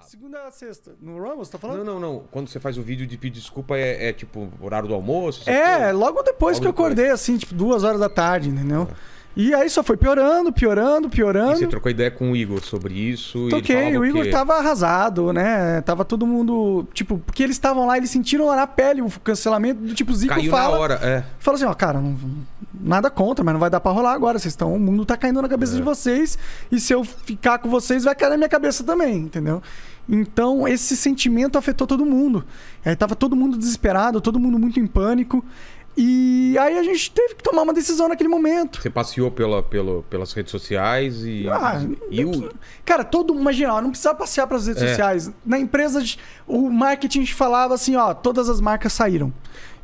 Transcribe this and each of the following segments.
segunda a sexta. No Rumble, você tá falando? Não, não, não. Quando você faz o vídeo de pedir desculpa, é, é tipo horário do almoço? É, logo depois logo que eu acordei, assim, tipo, duas horas da tarde, entendeu? É. E aí só foi piorando, piorando, piorando. E você trocou ideia com o Igor sobre isso? Toquei, o Igor que... tava arrasado, né? Tava todo mundo. Tipo, porque eles estavam lá, eles sentiram lá na pele o cancelamento do tipo Zico Caiu fala. Na hora, é. Fala assim, ó, cara, não, nada contra, mas não vai dar para rolar agora. Vocês estão, o mundo tá caindo na cabeça é. de vocês e se eu ficar com vocês vai cair na minha cabeça também, entendeu? Então esse sentimento afetou todo mundo. É, tava todo mundo desesperado, todo mundo muito em pânico. E aí a gente teve que tomar uma decisão naquele momento. Você passeou pela, pela, pelas redes sociais e. Ah, e o... Cara, todo mundo. Imagina, não precisava passear pelas redes é. sociais. Na empresa, o marketing falava assim: ó, todas as marcas saíram.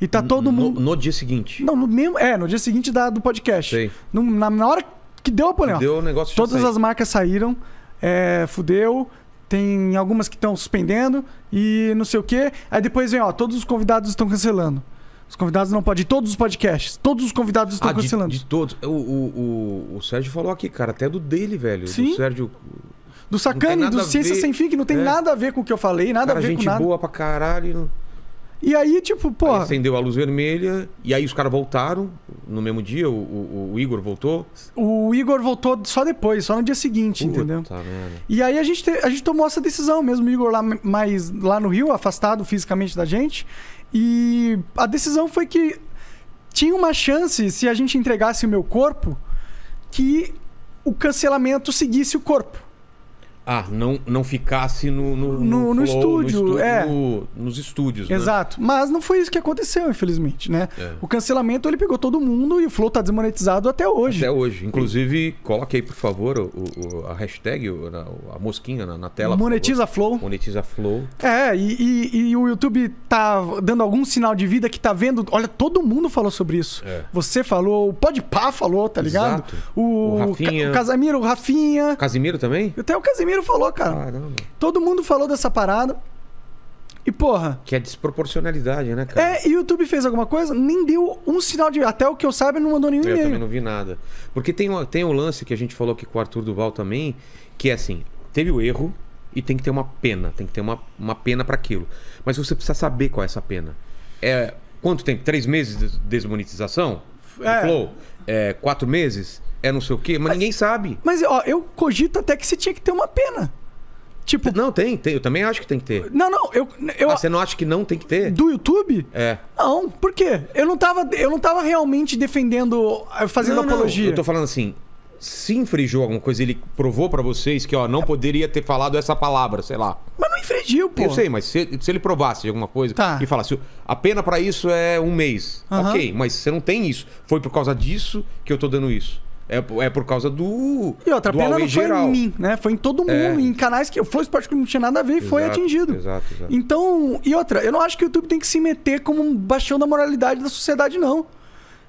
E tá todo mundo. No, dia seguinte. Não, no mesmo. É, no dia seguinte da, do podcast. Sei. No, na, na hora que deu a polêmica. Deu o negócio de Todas as marcas saíram. É, fudeu tem algumas que estão suspendendo e não sei o quê. Aí depois vem, ó, todos os convidados estão cancelando. Os convidados não podem. Todos os podcasts. Todos os convidados estão ah, cancelando. De, de todos. O, o, o, o, Sérgio falou aqui, cara, até do dele, velho. Sim. Do Sérgio. Do Sacani, do Ciência Sem Fim, que não tem é. nada a ver com o que eu falei, nada cara, a ver com nada. gente boa pra caralho. E aí, tipo, pô. Acendeu a luz vermelha, e aí os caras voltaram, no mesmo dia? O, o, o, Igor voltou? O Igor voltou só depois, só no dia seguinte, Puta entendeu? e aí a gente, a gente tomou essa decisão mesmo, o Igor lá, mais, lá no Rio, afastado fisicamente da gente. E a decisão foi que tinha uma chance, se a gente entregasse o meu corpo, que o cancelamento seguisse o corpo. Ah, não, não ficasse no, no, no, no flow, estúdio, no estúdio é. No, nos estúdios, né? Exato. Né? Mas não foi isso que aconteceu, infelizmente, né? É. O cancelamento, ele pegou todo mundo e o Flow tá desmonetizado até hoje. Até hoje. Inclusive, coloque aí, por favor, o, o, a hashtag, a mosquinha na, na tela. Monetiza Flow. Monetiza Flow. É, e, e, e, o YouTube tá dando algum sinal de vida que tá vendo... Olha, todo mundo falou sobre isso. É. Você falou, o Pode Pá falou, tá ligado? Exato. O, o Rafinha. O Casimiro, o Rafinha. Casimiro também? Até o Casimiro falou, cara. Caramba. Todo mundo falou dessa parada. E porra. Que é desproporcionalidade, né, cara? É, e o YouTube fez alguma coisa? Nem deu um sinal de. Até o que eu saiba, não mandou nenhum e-mail. Eu também não vi nada. Porque tem, o tem um lance que a gente falou aqui com o Arthur Duval também, que é assim: teve o erro e tem que ter uma pena. Tem que ter uma, uma pena para aquilo. Mas você precisa saber qual é essa pena. É. Quanto tempo? Três meses de desmonetização? É. Flow? É, quatro meses? é não sei o quê, mas, mas ninguém sabe. Mas ó, eu cogito até que você tinha que ter uma pena. Tipo, não, tem, tem. Eu também acho que tem que ter. Não, não, eu. eu ah, você não acha que não tem que ter? Do YouTube? É. Não, por quê? Eu não tava, eu não tava realmente defendendo, eh, fazendo não, apologia. Não, eu tô falando assim, se infringiu alguma coisa, ele provou para vocês que, ó, não poderia ter falado essa palavra, sei lá. Mas não infringiu, pô. Eu sei, mas se, se ele provasse alguma coisa tá. e falasse, a pena para isso é um mês. Uhum. Ok, mas você não tem isso. Foi por causa disso que eu tô dando isso. É, é por causa do. E outra do pena não geral. foi em mim, né? Foi em todo é. mundo, é. em canais que o Flow Esporte que não tinha nada a ver e foi atingido. Exato, exato. Então, e outra, eu não acho que o YouTube tem que se meter como um bastião da moralidade da sociedade, não.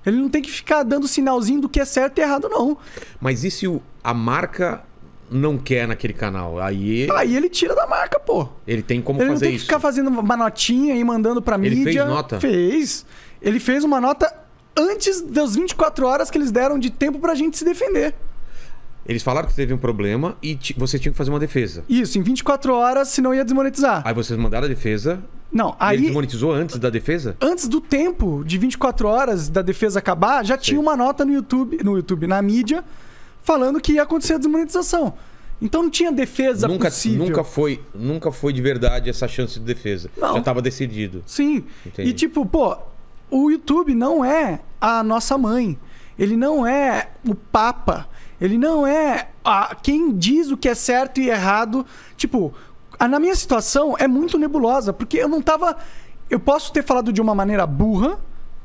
Ele não tem que ficar dando sinalzinho do que é certo e errado, não. Mas e se o, a marca não quer naquele canal? Aí ele... aí ele tira da marca, pô. Ele tem como ele fazer isso. Ele não tem que ficar fazendo uma notinha e mandando pra ele mídia. Ele fez nota? Fez. Ele fez uma nota antes das 24 horas que eles deram de tempo pra gente se defender. Eles falaram que teve um problema e você tinha que fazer uma defesa. Isso, em 24 horas, senão ia desmonetizar. Aí vocês mandaram a defesa. Não, aí. Ele desmonetizou antes da defesa? Antes do tempo de 24 horas da defesa acabar, já Sei. tinha uma nota no YouTube, no YouTube, na mídia, falando que ia acontecer a desmonetização. Então não tinha defesa nunca, possível. Nunca foi, nunca foi de verdade essa chance de defesa. Não. Já estava decidido. Sim. Entendi. E tipo, pô, o YouTube não é a nossa mãe. Ele não é o Papa. Ele não é a, quem diz o que é certo e errado. Tipo, a, na minha situação é muito nebulosa, porque eu não tava. Eu posso ter falado de uma maneira burra,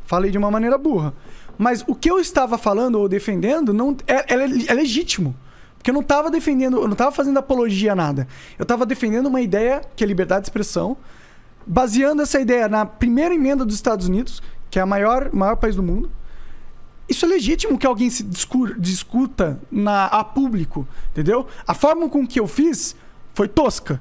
falei de uma maneira burra. Mas o que eu estava falando ou defendendo não é, é, é, é legítimo. Porque eu não estava defendendo, eu não estava fazendo apologia a nada. Eu estava defendendo uma ideia que é liberdade de expressão, baseando essa ideia na primeira emenda dos Estados Unidos, que é a maior, maior país do mundo. Isso é legítimo que alguém se discur, discuta na, a público, entendeu? A forma com que eu fiz foi tosca,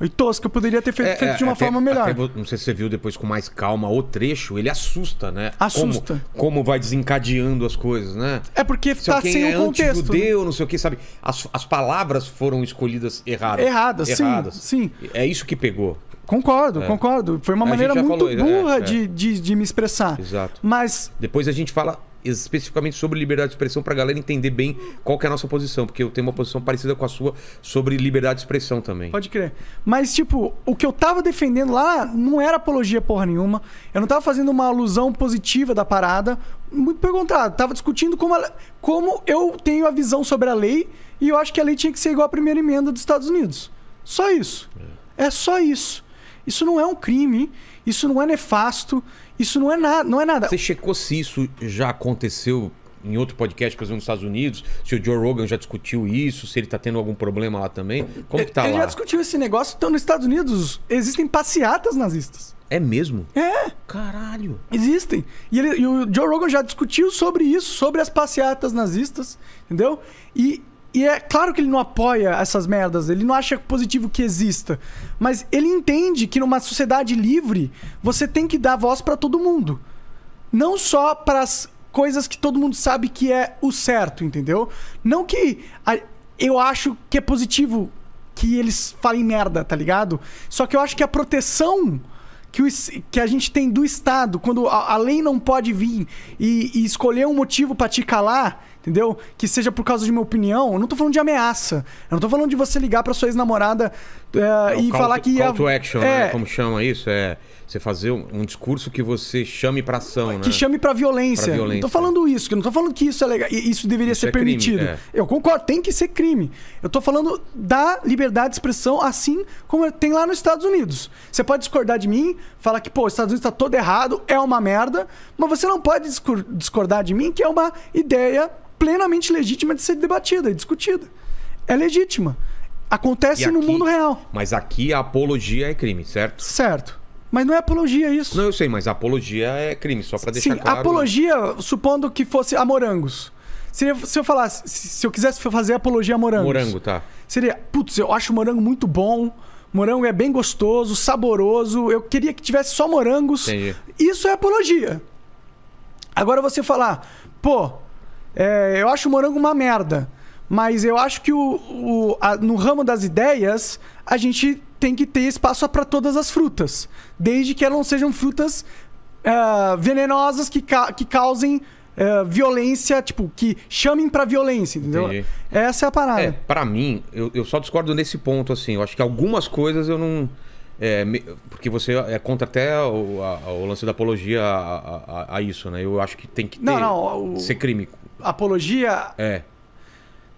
e tosca, poderia ter feito, é, feito é, de uma até, forma melhor. Até, não sei se você viu depois com mais calma o trecho, ele assusta, né? Assusta. Como, como vai desencadeando as coisas, né? É porque tá sem é o contexto. Judeu, né? não sei o que, sabe? As, as palavras foram escolhidas erradas. Erradas, erradas. Sim, sim. É isso que pegou. Concordo, é. concordo. Foi uma a maneira muito falou, é, burra é, é. De, de, de, me expressar. Exato. Mas. Depois a gente fala especificamente sobre liberdade de expressão para a galera entender bem qual é a nossa posição, porque eu tenho uma posição parecida com a sua sobre liberdade de expressão também. Pode crer. Mas, tipo, o que eu tava defendendo lá não era apologia porra nenhuma. Eu não tava fazendo uma alusão positiva da parada. Muito pelo contrário, tava discutindo como, ela, como eu tenho a visão sobre a lei e eu acho que a lei tinha que ser igual à primeira emenda dos Estados Unidos. Só isso. É, é só isso. Isso não é um crime, isso não é nefasto, isso não é, na, não é nada. Você checou se isso já aconteceu em outro podcast, por exemplo, nos Estados Unidos, se o Joe Rogan já discutiu isso, se ele tá tendo algum problema lá também. Como que tá ele lá? Ele já discutiu esse negócio, então nos Estados Unidos existem passeatas nazistas. É mesmo? É. Caralho. Existem. E, ele, e o Joe Rogan já discutiu sobre isso, sobre as passeatas nazistas, entendeu? E e é claro que ele não apoia essas merdas, ele não acha positivo que exista. Mas ele entende que numa sociedade livre, você tem que dar voz para todo mundo. Não só para as coisas que todo mundo sabe que é o certo, entendeu? Não que eu acho que é positivo que eles falem merda, tá ligado? Só que eu acho que a proteção que, o, que a gente tem do Estado, quando a, a lei não pode vir e, e escolher um motivo para te calar entendeu? Que seja por causa de uma opinião. Eu não tô falando de ameaça. Eu não tô falando de você ligar pra sua ex-namorada é, é e falar to, que... Call ia... to action, né? é... né? Como chama isso? É você fazer um, um discurso que você chame pra ação, que né? Que chame pra violência. pra violência. Não tô falando isso. Eu não tô falando que isso é legal. Isso deveria isso ser é permitido. Crime, é. eu concordo. Tem que ser crime. Eu tô falando da liberdade de expressão assim como tem lá nos Estados Unidos. Você pode discordar de mim, falar que, pô, os Estados Unidos tá todo errado, é uma merda, mas você não pode discordar de mim que é uma ideia plenamente legítima de ser debatida e discutida. É legítima. Acontece aqui, no mundo real. Mas aqui a apologia é crime, certo? Certo. Mas não é apologia isso. Não, eu sei, mas apologia é crime, só para deixar Sim, claro. apologia, né? supondo que fosse a morangos. Se, se eu falasse, se eu quisesse fazer apologia a morangos. Morango, tá. Seria, putz, eu acho morango muito bom. Morango é bem gostoso, saboroso. Eu queria que tivesse só morangos. Entendi. Isso é apologia. Agora você falar, pô, é, eu acho o morango uma merda. Mas eu acho que o, o a, no ramo das ideias, a gente tem que ter espaço para todas as frutas. Desde que elas não sejam frutas uh, venenosas que, ca que causem uh, violência, tipo, que chamem para violência, entendeu? Entendi. Essa é a parada. É, para mim, eu, eu só discordo nesse ponto, assim. Eu acho que algumas coisas eu não. É, porque você é contra até o, a, o lance da apologia a, a, a, isso, né? Eu acho que tem que ter, não, não, o... ser crime apologia. É.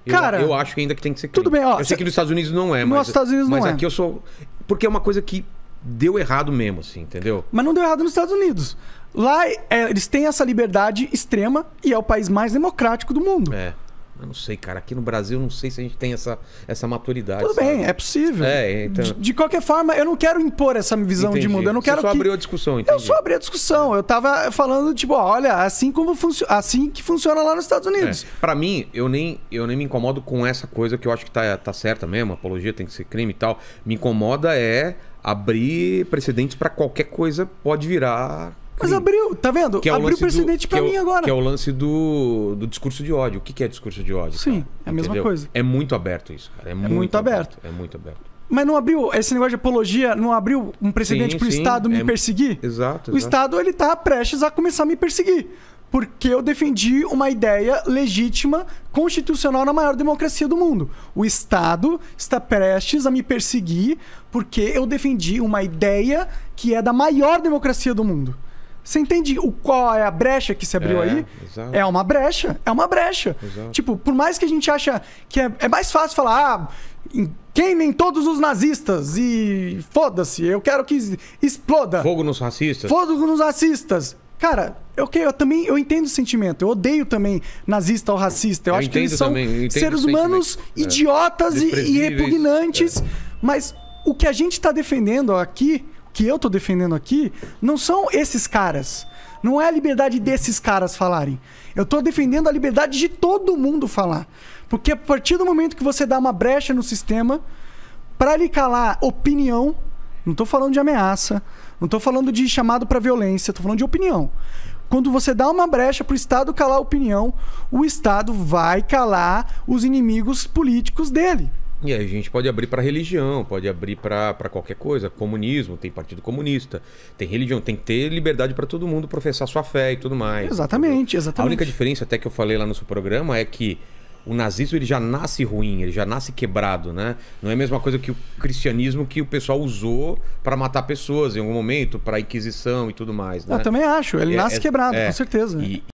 Eu, Cara, eu acho que ainda que tem que ser crime. Tudo bem, ó. Eu sei que nos Estados Unidos não é, mas. Nos Estados Unidos mas não é. Mas aqui eu sou. Porque é uma coisa que deu errado mesmo, assim, entendeu? Mas não deu errado nos Estados Unidos. Lá é, eles têm essa liberdade extrema e é o país mais democrático do mundo. É. Eu não sei, cara. Aqui no Brasil, não sei se a gente tem essa, essa maturidade. Tudo sabe? bem, é possível. É, então... de, de, qualquer forma, eu não quero impor essa visão entendi. de mundo. Eu não Você quero só que... abriu a discussão, entendi. Eu só abri a discussão. É. Eu tava falando, tipo, olha, assim como funciona, assim que funciona lá nos Estados Unidos. É. Para mim, eu nem, eu nem me incomodo com essa coisa que eu acho que tá, tá certa mesmo. Apologia tem que ser crime e tal. Me incomoda é abrir precedentes para qualquer coisa pode virar mas abriu, tá vendo? Que é abriu precedente do, pra é mim agora. Que é o lance do, do discurso de ódio. O que, que é discurso de ódio? Sim, cara? é a mesma Entendeu? coisa. É muito aberto isso, cara. É, é muito, muito aberto. aberto. É muito aberto. Mas não abriu esse negócio de apologia, não abriu um precedente para o Estado me é... perseguir? Exato, exato, O Estado ele tá prestes a começar a me perseguir. Porque eu defendi uma ideia legítima, constitucional na maior democracia do mundo. O Estado está prestes a me perseguir porque eu defendi uma ideia que é da maior democracia do mundo. Você entende o qual é a brecha que se abriu é, aí? Exato. É uma brecha, é uma brecha. Exato. Tipo, por mais que a gente acha que é, é mais fácil falar, ah, queimem todos os nazistas e foda-se, eu quero que exploda. Fogo nos racistas. Fogo nos racistas. Cara, eu também eu entendo o sentimento. Eu odeio também nazista ou racista. Eu, eu acho que eles são também, seres humanos é. idiotas e, e, repugnantes. É. Mas o que a gente está defendendo aqui que eu tô defendendo aqui não são esses caras. Não é a liberdade desses caras falarem. Eu tô defendendo a liberdade de todo mundo falar. Porque a partir do momento que você dá uma brecha no sistema para ele calar opinião, não tô falando de ameaça, não tô falando de chamado para violência, tô falando de opinião. Quando você dá uma brecha para o Estado calar a opinião, o Estado vai calar os inimigos políticos dele. E aí a gente pode abrir para religião, pode abrir para qualquer coisa, comunismo, tem partido comunista, tem religião, tem que ter liberdade para todo mundo professar sua fé e tudo mais. Exatamente, exatamente. A única diferença até que eu falei lá no seu programa é que o nazismo ele já nasce ruim, ele já nasce quebrado, né? Não é a mesma coisa que o cristianismo que o pessoal usou para matar pessoas em algum momento, para inquisição e tudo mais, né? Eu também acho, ele é, nasce é, quebrado, é, com certeza. E,